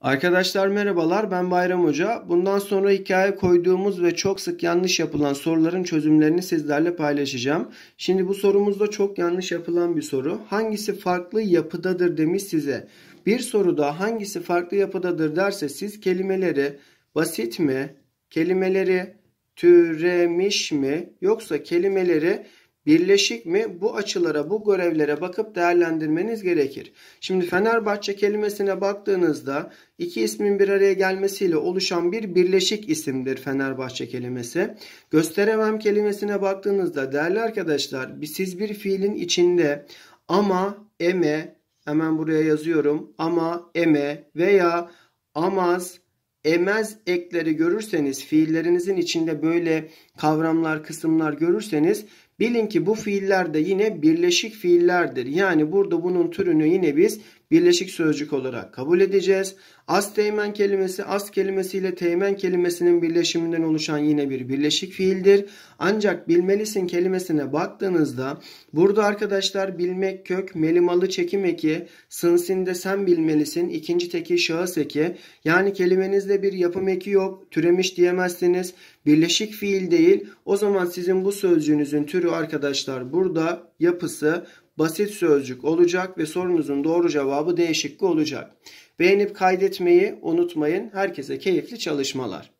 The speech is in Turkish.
Arkadaşlar merhabalar ben Bayram Hoca. Bundan sonra hikaye koyduğumuz ve çok sık yanlış yapılan soruların çözümlerini sizlerle paylaşacağım. Şimdi bu sorumuzda çok yanlış yapılan bir soru. Hangisi farklı yapıdadır demiş size. Bir soruda hangisi farklı yapıdadır derse siz kelimeleri basit mi, kelimeleri türemiş mi yoksa kelimeleri birleşik mi? Bu açılara, bu görevlere bakıp değerlendirmeniz gerekir. Şimdi Fenerbahçe kelimesine baktığınızda iki ismin bir araya gelmesiyle oluşan bir birleşik isimdir Fenerbahçe kelimesi. Gösteremem kelimesine baktığınızda değerli arkadaşlar siz bir fiilin içinde ama, eme, hemen buraya yazıyorum ama, eme veya amaz, emez ekleri görürseniz, fiillerinizin içinde böyle kavramlar, kısımlar görürseniz Bilin ki bu fiiller de yine birleşik fiillerdir. Yani burada bunun türünü yine biz birleşik sözcük olarak kabul edeceğiz. As teğmen kelimesi as kelimesiyle teğmen kelimesinin birleşiminden oluşan yine bir birleşik fiildir. Ancak bilmelisin kelimesine baktığınızda burada arkadaşlar bilmek kök melimalı çekim eki sınsinde sen bilmelisin ikinci teki şahıs eki yani kelimenizde bir yapım eki yok türemiş diyemezsiniz birleşik fiil değil. O zaman sizin bu sözcüğünüzün türü arkadaşlar burada yapısı basit sözcük olacak ve sorunuzun doğru cevabı D olacak. Beğenip kaydetmeyi unutmayın. Herkese keyifli çalışmalar.